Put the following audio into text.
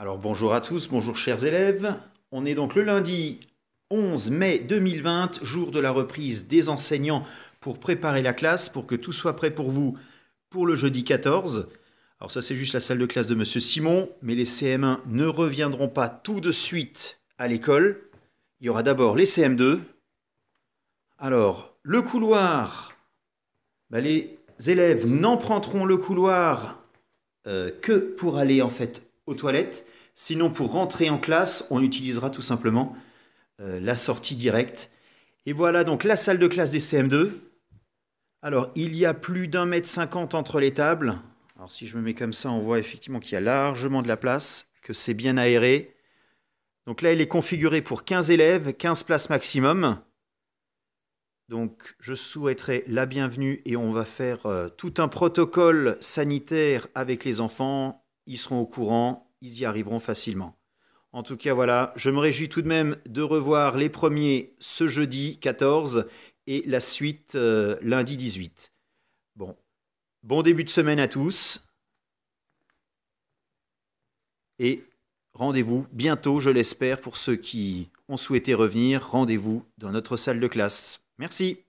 Alors bonjour à tous, bonjour chers élèves. On est donc le lundi 11 mai 2020, jour de la reprise des enseignants pour préparer la classe, pour que tout soit prêt pour vous pour le jeudi 14. Alors ça c'est juste la salle de classe de Monsieur Simon, mais les CM1 ne reviendront pas tout de suite à l'école. Il y aura d'abord les CM2. Alors, le couloir. Bah, les élèves n'emprunteront le couloir euh, que pour aller en fait toilettes. Sinon, pour rentrer en classe, on utilisera tout simplement euh, la sortie directe. Et voilà donc la salle de classe des CM2. Alors, il y a plus d'un mètre cinquante entre les tables. Alors, si je me mets comme ça, on voit effectivement qu'il y a largement de la place, que c'est bien aéré. Donc là, il est configuré pour 15 élèves, 15 places maximum. Donc, je souhaiterais la bienvenue et on va faire euh, tout un protocole sanitaire avec les enfants, ils seront au courant, ils y arriveront facilement. En tout cas, voilà, je me réjouis tout de même de revoir les premiers ce jeudi 14 et la suite euh, lundi 18. Bon, bon début de semaine à tous et rendez-vous bientôt, je l'espère, pour ceux qui ont souhaité revenir, rendez-vous dans notre salle de classe. Merci.